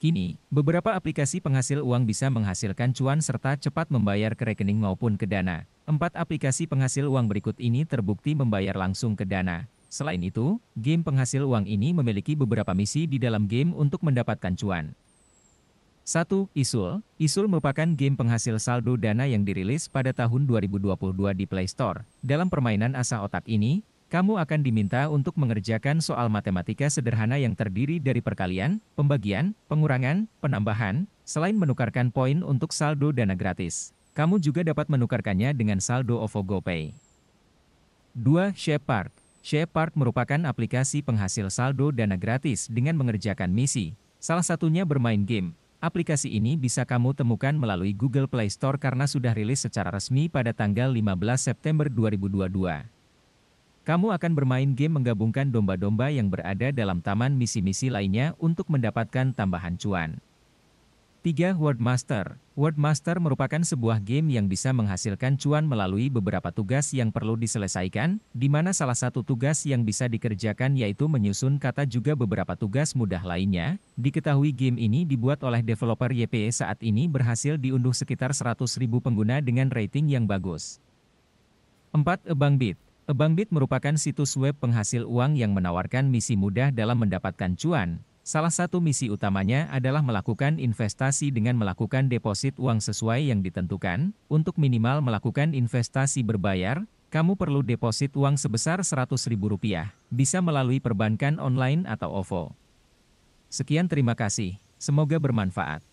Kini, beberapa aplikasi penghasil uang bisa menghasilkan cuan serta cepat membayar ke rekening maupun ke dana. Empat aplikasi penghasil uang berikut ini terbukti membayar langsung ke dana. Selain itu, game penghasil uang ini memiliki beberapa misi di dalam game untuk mendapatkan cuan. 1. Isul Isul merupakan game penghasil saldo dana yang dirilis pada tahun 2022 di Play Store. Dalam permainan asah otak ini, kamu akan diminta untuk mengerjakan soal matematika sederhana yang terdiri dari perkalian, pembagian, pengurangan, penambahan, selain menukarkan poin untuk saldo dana gratis. Kamu juga dapat menukarkannya dengan saldo OVO GoPay. 2. Shepard Shepard merupakan aplikasi penghasil saldo dana gratis dengan mengerjakan misi, salah satunya bermain game. Aplikasi ini bisa kamu temukan melalui Google Play Store karena sudah rilis secara resmi pada tanggal 15 September 2022. Kamu akan bermain game menggabungkan domba-domba yang berada dalam taman misi-misi lainnya untuk mendapatkan tambahan cuan. 3. Word Master Word Master merupakan sebuah game yang bisa menghasilkan cuan melalui beberapa tugas yang perlu diselesaikan, di mana salah satu tugas yang bisa dikerjakan yaitu menyusun kata juga beberapa tugas mudah lainnya. Diketahui game ini dibuat oleh developer YPE saat ini berhasil diunduh sekitar 100.000 pengguna dengan rating yang bagus. 4. Abang Beat Ebangkit merupakan situs web penghasil uang yang menawarkan misi mudah dalam mendapatkan cuan. Salah satu misi utamanya adalah melakukan investasi dengan melakukan deposit uang sesuai yang ditentukan. Untuk minimal melakukan investasi berbayar, kamu perlu deposit uang sebesar Rp100.000, bisa melalui perbankan online atau OVO. Sekian terima kasih, semoga bermanfaat.